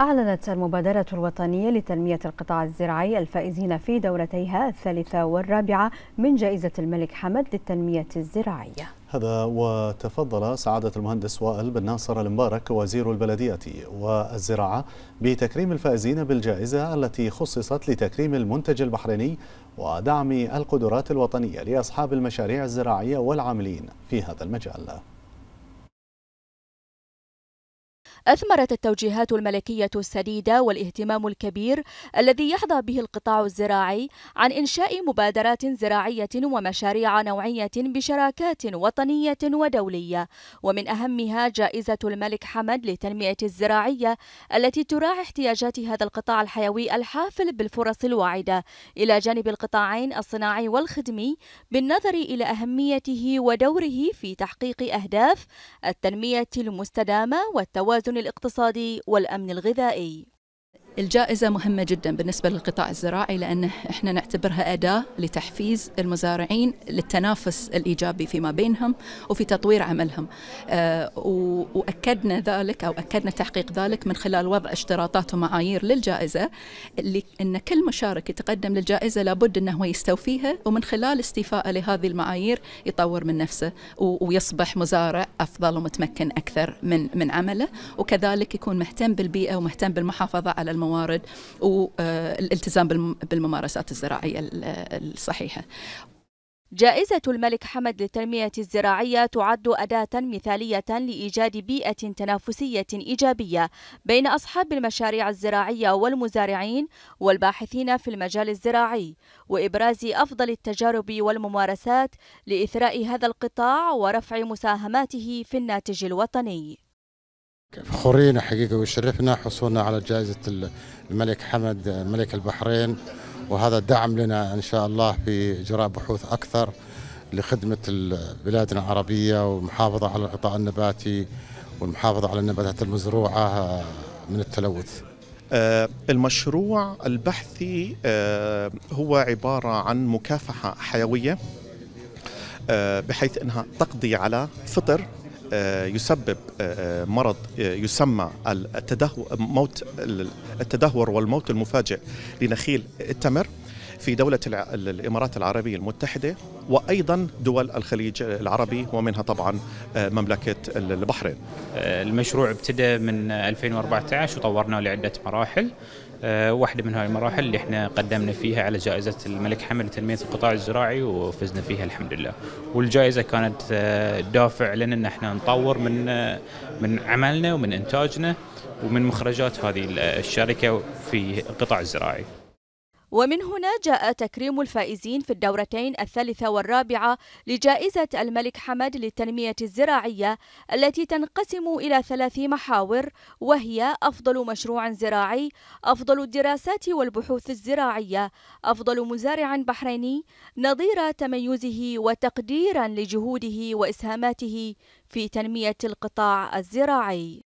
أعلنت المبادرة الوطنية لتنمية القطاع الزراعي الفائزين في دورتيها الثالثة والرابعة من جائزة الملك حمد للتنمية الزراعية هذا وتفضل سعادة المهندس وائل بن ناصر المبارك وزير البلدية والزراعة بتكريم الفائزين بالجائزة التي خصصت لتكريم المنتج البحريني ودعم القدرات الوطنية لأصحاب المشاريع الزراعية والعاملين في هذا المجال أثمرت التوجيهات الملكية السديدة والاهتمام الكبير الذي يحظى به القطاع الزراعي عن إنشاء مبادرات زراعية ومشاريع نوعية بشراكات وطنية ودولية ومن أهمها جائزة الملك حمد لتنمية الزراعية التي تراعي احتياجات هذا القطاع الحيوي الحافل بالفرص الواعدة إلى جانب القطاعين الصناعي والخدمي بالنظر إلى أهميته ودوره في تحقيق أهداف التنمية المستدامة والتوازن الاقتصادي والأمن الغذائي الجائزة مهمة جدا بالنسبة للقطاع الزراعي لأن احنا نعتبرها أداة لتحفيز المزارعين للتنافس الإيجابي فيما بينهم وفي تطوير عملهم أه وأكدنا ذلك أو أكدنا تحقيق ذلك من خلال وضع اشتراطات ومعايير للجائزة اللي أن كل مشارك يتقدم للجائزة لابد أنه هو يستوفيها ومن خلال استيفاء لهذه المعايير يطور من نفسه ويصبح مزارع أفضل ومتمكن أكثر من من عمله وكذلك يكون مهتم بالبيئة ومهتم بالمحافظة على الموارد الموارد والالتزام آه، بالممارسات الزراعية الصحيحة جائزة الملك حمد للتنمية الزراعية تعد أداة مثالية لإيجاد بيئة تنافسية إيجابية بين أصحاب المشاريع الزراعية والمزارعين والباحثين في المجال الزراعي وإبراز أفضل التجارب والممارسات لإثراء هذا القطاع ورفع مساهماته في الناتج الوطني فخورين حقيقة ويشرفنا حصولنا على جائزة الملك حمد ملك البحرين وهذا دعم لنا إن شاء الله في إجراء بحوث أكثر لخدمة بلادنا العربية والمحافظة على الغطاء النباتي والمحافظة على النباتات المزروعة آه، من التلوث آه، المشروع البحثي آه، هو عبارة عن مكافحة حيوية بحيث أنها تقضي على فطر آه، يسبب آه، آه، مرض يسمى التدهور موت التدهور والموت المفاجئ لنخيل التمر في دولة الإمارات العربية المتحدة وأيضا دول الخليج العربي ومنها طبعا آه، مملكة البحرين آه، المشروع ابتدى من 2014 وطورناه لعدة مراحل آه، واحدة من هاي المراحل اللي احنا قدمنا فيها على جائزة الملك حمد لتنمية القطاع الزراعي وفزنا فيها الحمد لله والجائزة كانت دافع لنا ان احنا نطور من من عملنا ومن انتاجنا ومن مخرجات هذه الشركة في القطاع الزراعي ومن هنا جاء تكريم الفائزين في الدورتين الثالثة والرابعة لجائزة الملك حمد للتنمية الزراعية التي تنقسم إلى ثلاث محاور وهي أفضل مشروع زراعي، أفضل الدراسات والبحوث الزراعية، أفضل مزارع بحريني، نظير تميزه وتقديرا لجهوده وإسهاماته في تنمية القطاع الزراعي.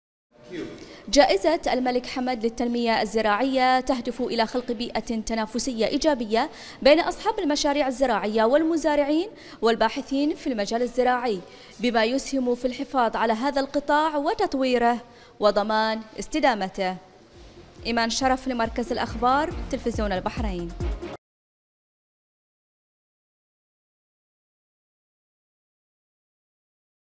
جائزة الملك حمد للتنمية الزراعية تهدف إلى خلق بيئة تنافسية إيجابية بين أصحاب المشاريع الزراعية والمزارعين والباحثين في المجال الزراعي بما يسهم في الحفاظ على هذا القطاع وتطويره وضمان استدامته إيمان شرف لمركز الأخبار تلفزيون البحرين